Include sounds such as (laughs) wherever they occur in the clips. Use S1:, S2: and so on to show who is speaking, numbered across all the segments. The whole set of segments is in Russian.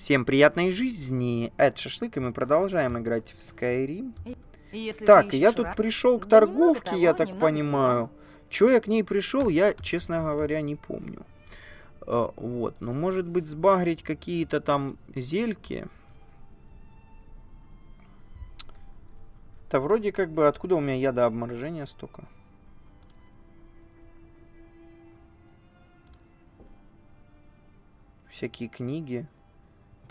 S1: Всем приятной жизни. Это Шашлык, и мы продолжаем играть в Skyrim. Если так, я тут пришел к ну, торговке, того, ну я так понимаю. Всего. Чё я к ней пришел, я, честно говоря, не помню. Э, вот, ну может быть сбагрить какие-то там зельки. Да вроде как бы, откуда у меня яда обморожения столько? Всякие книги.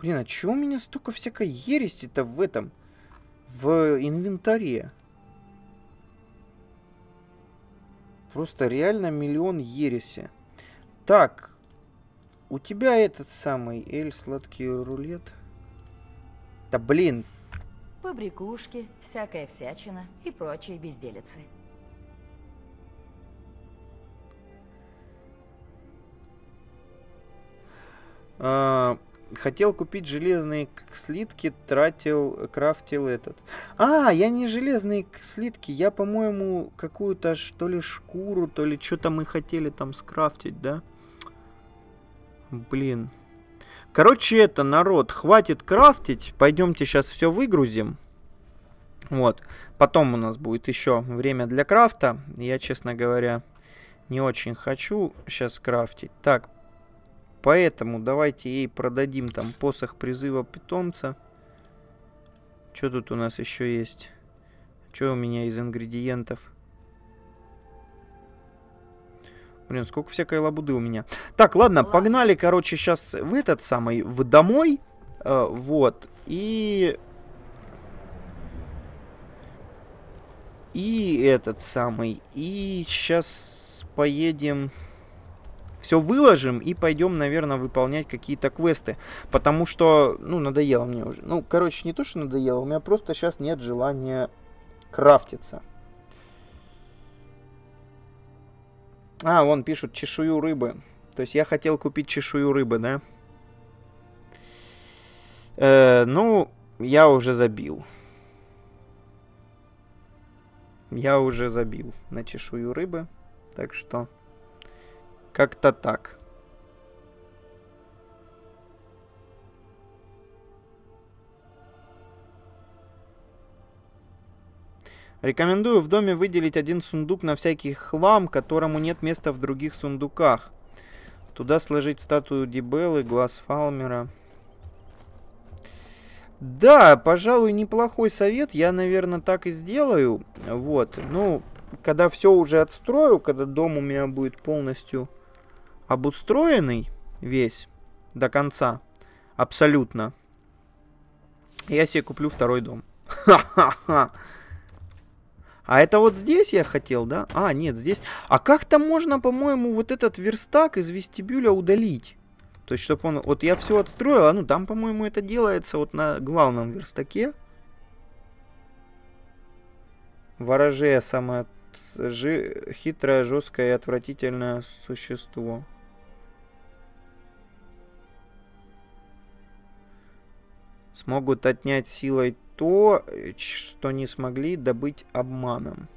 S1: Блин, а чё у меня столько всякой ереси то в этом? В инвентаре. Просто реально миллион ереси. Так. У тебя этот самый эль, сладкий рулет. Да блин. Побрякушки, всякая всячина и прочие безделицы. А, хотел купить железные слитки, тратил, крафтил этот. А, я не железные слитки, я, по-моему, какую-то что ли шкуру, то ли что-то мы хотели там скрафтить, да? Блин. Короче, это, народ, хватит крафтить, пойдемте сейчас все выгрузим. Вот, потом у нас будет еще время для крафта, я, честно говоря, не очень хочу сейчас крафтить. Так, Поэтому давайте ей продадим там посох призыва питомца. Что тут у нас еще есть? Что у меня из ингредиентов? Блин, сколько всякой лабуды у меня. Так, ладно, погнали, короче, сейчас в этот самый, в домой. Э, вот. И... И этот самый. И сейчас поедем все выложим и пойдем, наверное, выполнять какие-то квесты. Потому что, ну, надоело мне уже. Ну, короче, не то, что надоело, у меня просто сейчас нет желания крафтиться. А, вон пишут чешую рыбы. То есть я хотел купить чешую рыбы, да? Э, ну, я уже забил. Я уже забил на чешую рыбы. Так что... Как-то так. Рекомендую в доме выделить один сундук на всякий хлам, которому нет места в других сундуках. Туда сложить статую Дибелы, глаз Фалмера. Да, пожалуй, неплохой совет. Я, наверное, так и сделаю. Вот. Ну, когда все уже отстрою, когда дом у меня будет полностью обустроенный весь до конца, абсолютно, я себе куплю второй дом. (laughs) А это вот здесь я хотел, да? А, нет, здесь. А как-то можно, по-моему, вот этот верстак из вестибюля удалить. То есть, чтобы он... Вот я все отстроил, а ну там, по-моему, это делается вот на главном верстаке. Вороже самое жи... хитрое, жесткое и отвратительное существо. смогут отнять силой то, э, что не смогли добыть обманом.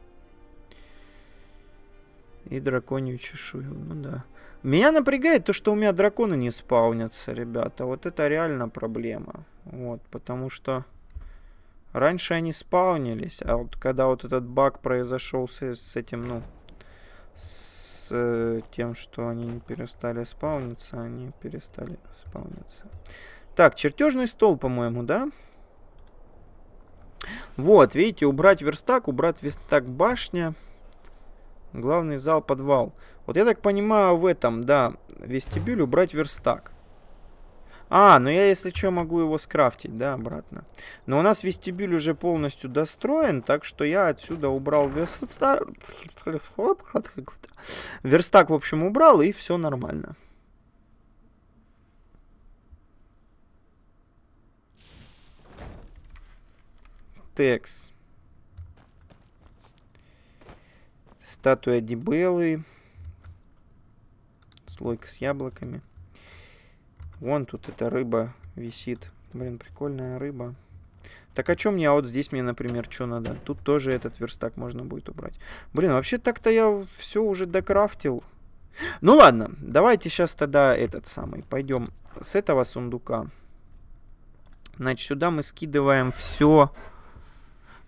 S1: И драконью чешую, ну да. Меня напрягает то, что у меня драконы не спаунятся, ребята. Вот это реально проблема. Вот, потому что раньше они спаунились, а вот когда вот этот баг произошел с, с этим, ну, с э, тем, что они не перестали спауниться, они перестали спауниться. Так, чертежный стол, по-моему, да? Вот, видите, убрать верстак, убрать верстак башня. Главный зал, подвал. Вот я так понимаю в этом, да, вестибюль убрать верстак. А, ну я, если что, могу его скрафтить, да, обратно. Но у нас вестибюль уже полностью достроен, так что я отсюда убрал верстак. Верстак, в общем, убрал, и все нормально. Текс. Статуя Дебелы. Слойка с яблоками. Вон тут эта рыба висит. Блин, прикольная рыба. Так а чё мне, а вот здесь мне, например, что надо? Тут тоже этот верстак можно будет убрать. Блин, вообще так-то я все уже докрафтил. Ну ладно, давайте сейчас тогда этот самый. Пойдем с этого сундука. Значит, сюда мы скидываем все.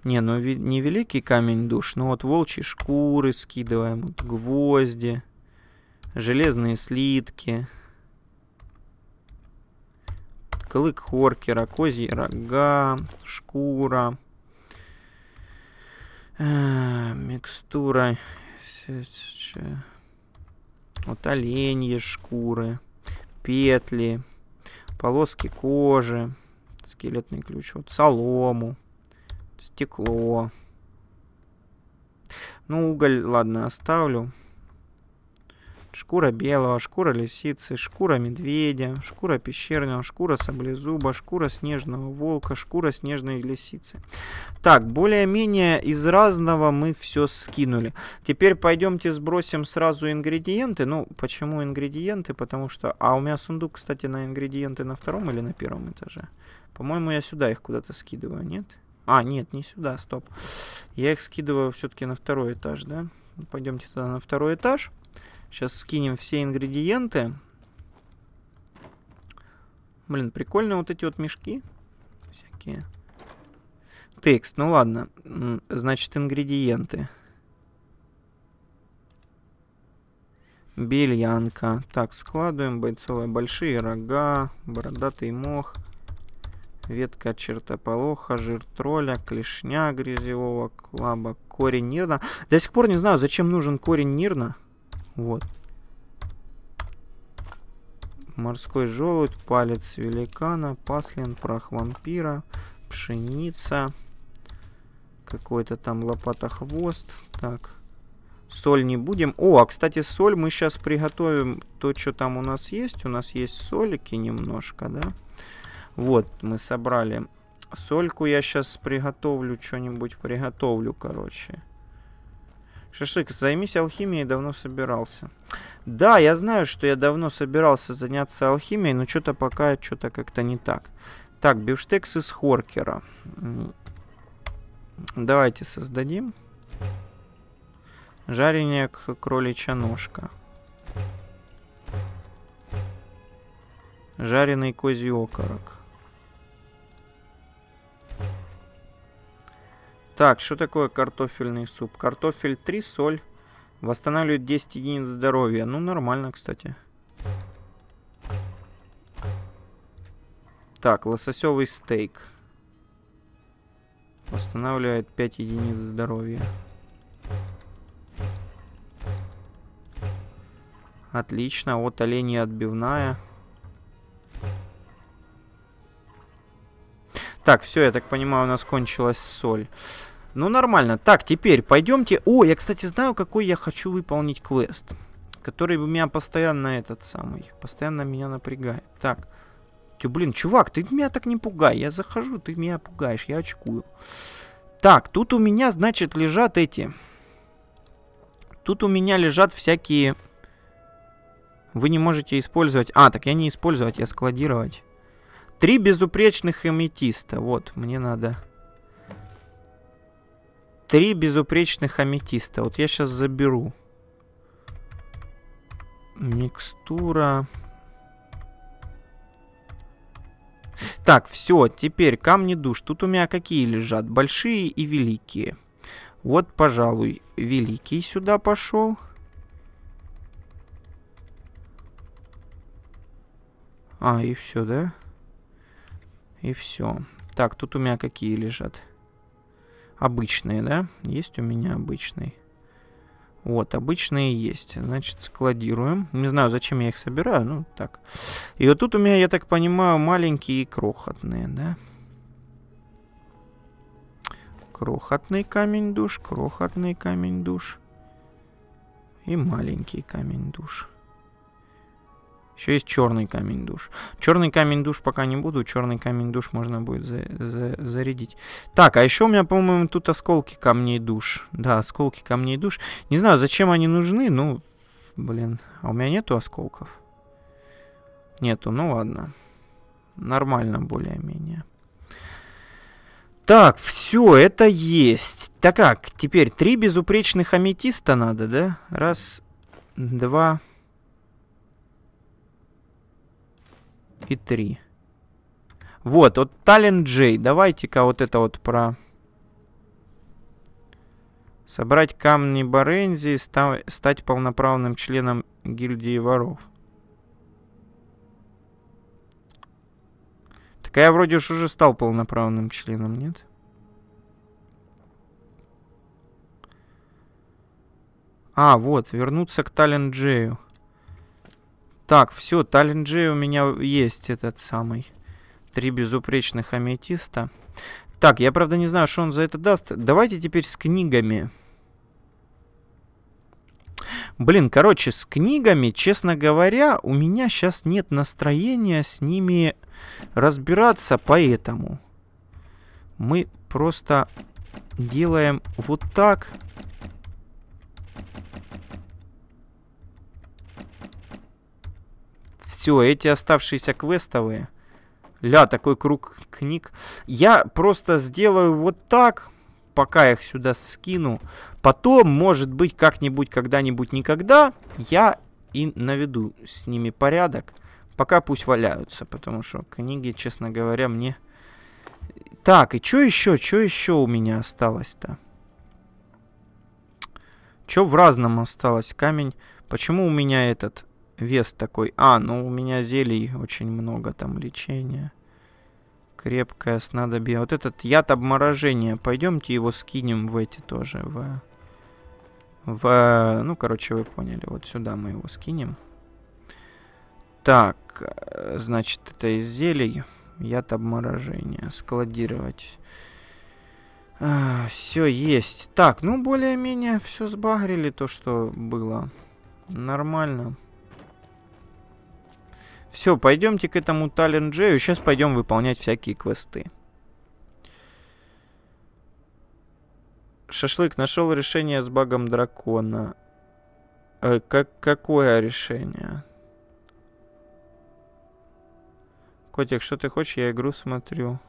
S1: Не, ну не великий камень душ, но вот волчьи шкуры скидываем, вот гвозди, железные слитки, клык хоркера, козьи рога, шкура, э, микстура, вот оленьи шкуры, петли, полоски кожи, скелетный ключ, вот солому. Стекло. Ну, уголь, ладно, оставлю. Шкура белого, шкура лисицы, шкура медведя, шкура пещерного, шкура саблезуба, шкура снежного волка, шкура снежной лисицы. Так, более-менее из разного мы все скинули. Теперь пойдемте сбросим сразу ингредиенты. Ну, почему ингредиенты? Потому что... А у меня сундук, кстати, на ингредиенты на втором или на первом этаже? По-моему, я сюда их куда-то скидываю, нет? Нет. А, нет, не сюда, стоп. Я их скидываю все-таки на второй этаж, да? Ну, Пойдемте тогда на второй этаж. Сейчас скинем все ингредиенты. Блин, прикольные вот эти вот мешки. Всякие. Текст, ну ладно. Значит, ингредиенты. Бельянка. Так, складываем бойцовые большие рога, бородатый мох, ветка чертополоха, жир тролля, клешня грязевого, клаба, корень нирна. До сих пор не знаю, зачем нужен корень нирна. Вот. Морской желудь, палец великана, паслин, прах вампира, пшеница, какой-то там лопатохвост. Так, соль не будем. О, а, кстати, соль мы сейчас приготовим то, что там у нас есть. У нас есть солики немножко, да? Да. Вот, мы собрали сольку. Я сейчас приготовлю, что-нибудь приготовлю, короче. Шашлык, займись алхимией, давно собирался. Да, я знаю, что я давно собирался заняться алхимией, но что-то пока, что-то как-то не так. Так, бифштекс из Хоркера. Давайте создадим. Жарение кроличья ножка. Жареный козий окорок. Так, что такое картофельный суп? Картофель 3, соль. Восстанавливает 10 единиц здоровья. Ну, нормально, кстати. Так, лососевый стейк. Восстанавливает 5 единиц здоровья. Отлично, вот оленя отбивная. Так, все, я так понимаю, у нас кончилась соль. Ну, нормально. Так, теперь пойдемте... О, я, кстати, знаю, какой я хочу выполнить квест. Который у меня постоянно этот самый... Постоянно меня напрягает. Так. Ты, блин, чувак, ты меня так не пугай. Я захожу, ты меня пугаешь, я очкую. Так, тут у меня, значит, лежат эти... Тут у меня лежат всякие... Вы не можете использовать... А, так я не использовать, я складировать. Три безупречных аметиста. Вот, мне надо. Три безупречных аметиста. Вот я сейчас заберу. Микстура. Так, все, теперь камни душ. Тут у меня какие лежат? Большие и великие. Вот, пожалуй, великий сюда пошел. А, и все, да? И все. Так, тут у меня какие лежат? Обычные, да? Есть у меня обычный. Вот, обычные есть. Значит, складируем. Не знаю, зачем я их собираю, ну так. И вот тут у меня, я так понимаю, маленькие и крохотные, да? Крохотный камень душ, крохотный камень душ. И маленький камень душ. Еще есть черный камень душ. Черный камень душ пока не буду. Черный камень душ можно будет за за зарядить. Так, а еще у меня, по-моему, тут осколки камней душ. Да, осколки камней душ. Не знаю, зачем они нужны, ну, блин. А у меня нету осколков? Нету, ну ладно. Нормально более-менее. Так, все, это есть. Так как, теперь три безупречных аметиста надо, да? Раз, два, три и 3. Вот, вот Talent Джей, Давайте-ка вот это вот про... Собрать камни Барензи и стать полноправным членом гильдии воров. Так а я вроде уж уже стал полноправным членом, нет? А, вот, вернуться к Талент Джею. Так, все, талент у меня есть этот самый. Три безупречных аметиста. Так, я правда не знаю, что он за это даст. Давайте теперь с книгами. Блин, короче, с книгами, честно говоря, у меня сейчас нет настроения с ними разбираться, поэтому мы просто делаем вот так. все, эти оставшиеся квестовые. Ля, такой круг книг. Я просто сделаю вот так, пока их сюда скину. Потом, может быть, как-нибудь, когда-нибудь, никогда, я и наведу с ними порядок. Пока пусть валяются, потому что книги, честно говоря, мне... Так, и что еще? Что еще у меня осталось-то? Что в разном осталось? Камень... Почему у меня этот вес такой. А, ну у меня зелий очень много там лечения. Крепкое снадобье. Вот этот яд обморожения. Пойдемте его скинем в эти тоже. В, в, ну, короче, вы поняли. Вот сюда мы его скинем. Так, э, значит, это из зелий. Яд обморожения. Складировать. А, все есть. Так, ну более-менее все сбагрили то, что было. Нормально. Все, пойдемте к этому Тален Джею. Сейчас пойдем выполнять всякие квесты. Шашлык нашел решение с багом дракона. Э, как, какое решение? Котик, что ты хочешь? Я игру смотрю.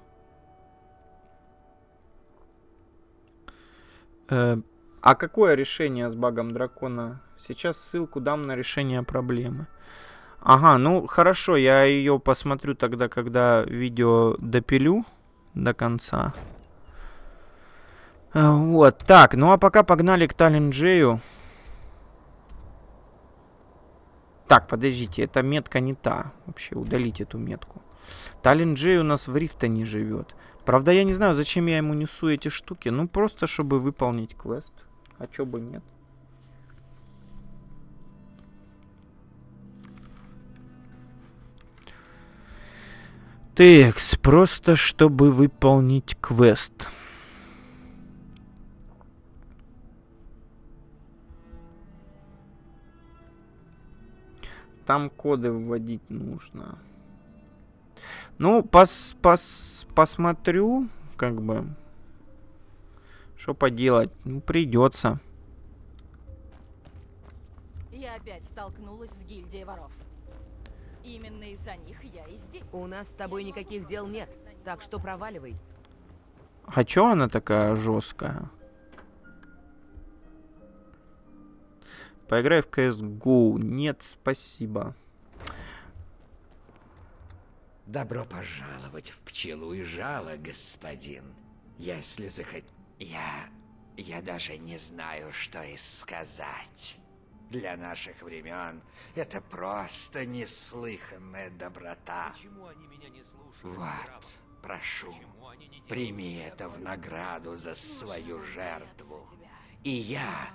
S1: Э, а какое решение с багом дракона? Сейчас ссылку дам на решение проблемы. Ага, ну хорошо, я ее посмотрю тогда, когда видео допилю до конца. Э, вот, так, ну а пока погнали к Таллинджею. Так, подождите, эта метка не та. Вообще, удалить эту метку. Таллинджей у нас в Рифта не живет. Правда, я не знаю, зачем я ему несу эти штуки. Ну, просто, чтобы выполнить квест. А чё бы нет. Текс просто чтобы выполнить квест. Там коды вводить нужно. Ну, пос, пос, посмотрю, как бы. Что поделать? Ну, придется. Я опять столкнулась с гильдией воров. Именно из-за них я и здесь. У нас с тобой никаких дел нет, так что проваливай. А чё она такая жесткая? Поиграй в CSGO. Нет, спасибо. Добро пожаловать в пчелу и жало, господин. Если захотите... Я... Я даже не знаю, что и сказать. Для наших времен это просто неслыханная доброта. не слушают? Вот, прошу, прими это в награду за свою жертву. И я,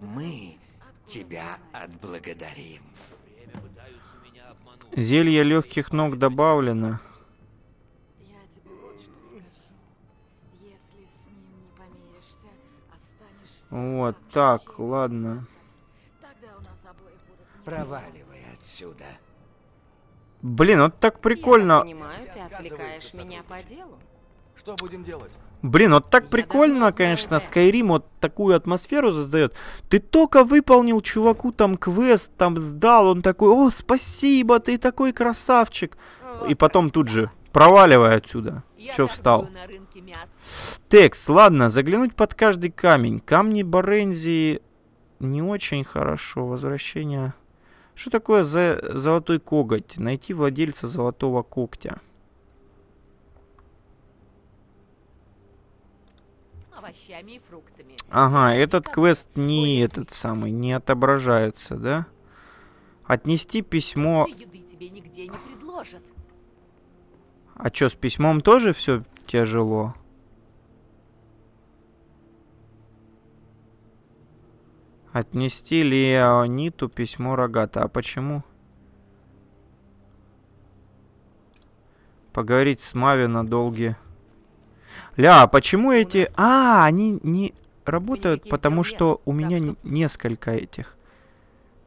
S1: мы тебя отблагодарим. Зелье легких ног добавлено. Вот так, ладно. Проваливай отсюда. Блин, вот так прикольно. Я понимаю, ты отвлекаешь меня по делу. Что будем делать? Блин, вот так Я прикольно, конечно, Skyrim вот такую атмосферу создает. Ты только выполнил чуваку там квест, там сдал, он такой, о, спасибо, ты такой красавчик. Вот И потом тут же, проваливай отсюда. Я Чё встал? Текс, ладно, заглянуть под каждый камень. Камни Барензи не очень хорошо. Возвращение что такое за золотой коготь? Найти владельца золотого когтя. овощами и фруктами. Ага, этот квест не этот самый, не отображается, да? Отнести письмо... Еды тебе нигде не А чё, с письмом тоже все тяжело? Отнести Леониту письмо Рогата. А почему? Поговорить с Мави на долги? Ля, а почему эти... А, они не работают, потому что у меня несколько этих.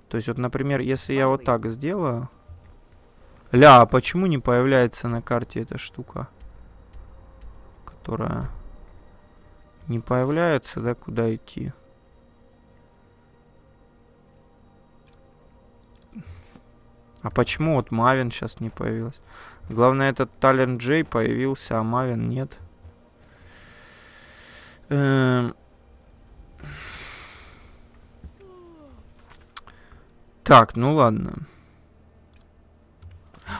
S1: То есть, вот, например, если я вот так сделаю... Ля, а почему не появляется на карте эта штука? Которая... Не появляется, да, куда идти? А почему вот Мавин сейчас не появилась? Главное, этот Талент Джей появился, а Мавин нет. Эм... Так, ну ладно.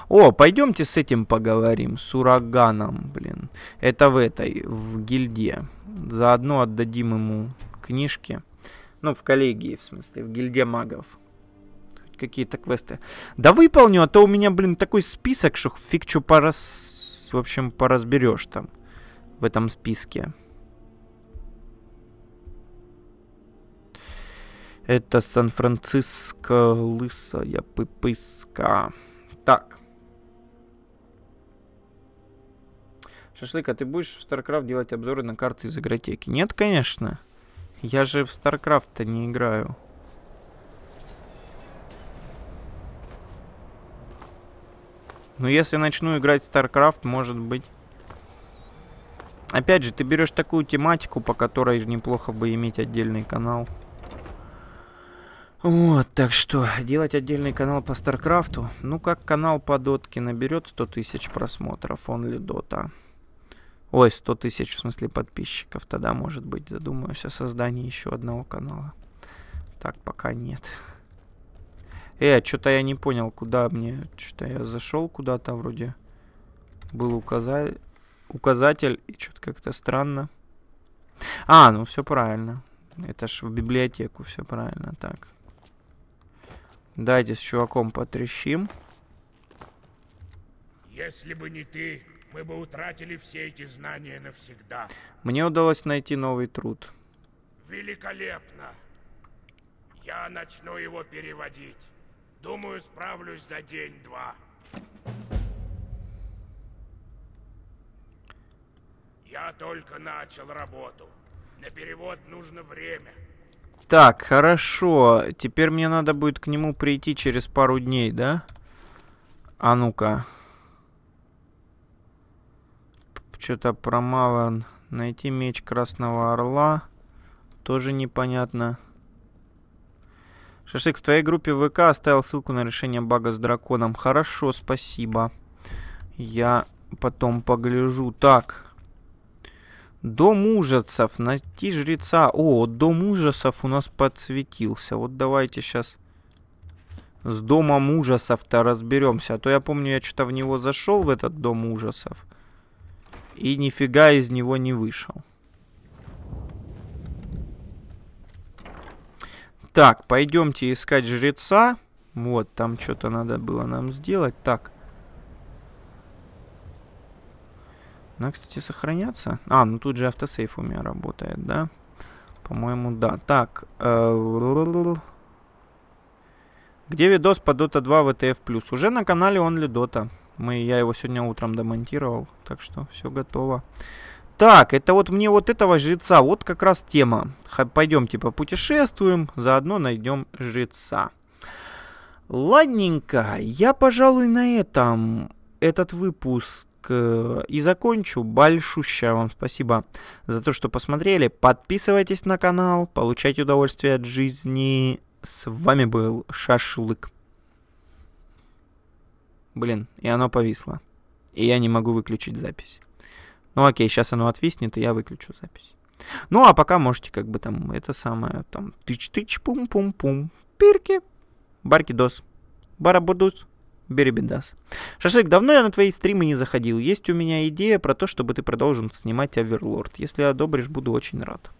S1: О, пойдемте с этим поговорим, с ураганом, блин. Это в этой, в гильде. Заодно отдадим ему книжки. Ну, в коллегии, в смысле, в гильдии магов какие-то квесты. Да выполню, а то у меня, блин, такой список, что фиг чё порас... В общем, поразберешь там. В этом списке. Это Сан-Франциско, лысая пыпыска. Так. Шашлык, а ты будешь в StarCraft делать обзоры на карты из игротеки? Нет, конечно. Я же в StarCraft-то не играю. Но ну, если начну играть в StarCraft, может быть. Опять же, ты берешь такую тематику, по которой неплохо бы иметь отдельный канал. Вот, так что, делать отдельный канал по Старкрафту, ну как канал по дотке наберет 100 тысяч просмотров, он ли дота? Ой, 100 тысяч, в смысле подписчиков, тогда может быть задумаюсь о создании еще одного канала. Так, пока нет. Э, что-то я не понял, куда мне... Что-то я зашел куда-то вроде. Был указа... указатель, и что-то как-то странно. А, ну все правильно. Это ж в библиотеку, все правильно, так. Дайте с чуваком потрещим. Если бы не ты, мы бы утратили все эти знания навсегда. Мне удалось найти новый труд. Великолепно. Я начну его переводить. Думаю, справлюсь за день-два. Я только начал работу. На перевод нужно время. Так, хорошо. Теперь мне надо будет к нему прийти через пару дней, да? А ну-ка. Что-то промаван. Найти меч Красного Орла. Тоже непонятно. Непонятно. Шашлык, в твоей группе ВК оставил ссылку на решение бага с драконом. Хорошо, спасибо. Я потом погляжу. Так. Дом ужасов. Найти жреца. О, дом ужасов у нас подсветился. Вот давайте сейчас с домом ужасов-то разберемся. А то я помню, я что-то в него зашел, в этот дом ужасов. И нифига из него не вышел. Так, пойдемте искать жреца. Вот, там что-то надо было нам сделать. Так. Она, кстати, сохраняться. А, ну тут же автосейф у меня работает, да? По-моему, да. Так. Э, где видос по Dota 2 VTF+. Уже на канале он ли Dota. Мы, я его сегодня утром демонтировал. Так что все готово. Так, это вот мне вот этого жреца, вот как раз тема. Пойдемте типа, попутешествуем, заодно найдем жреца. Ладненько, я, пожалуй, на этом этот выпуск э, и закончу. Большущее вам спасибо за то, что посмотрели. Подписывайтесь на канал, получайте удовольствие от жизни. С вами был Шашлык. Блин, и оно повисло. И я не могу выключить запись. Ну окей, сейчас оно отвиснет, и я выключу запись. Ну а пока можете как бы там это самое, там тыч-тыч, пум-пум-пум, пирки, баркидос, барабудус, беребедас. Шашлык, давно я на твои стримы не заходил. Есть у меня идея про то, чтобы ты продолжил снимать Оверлорд. Если одобришь, буду очень рад.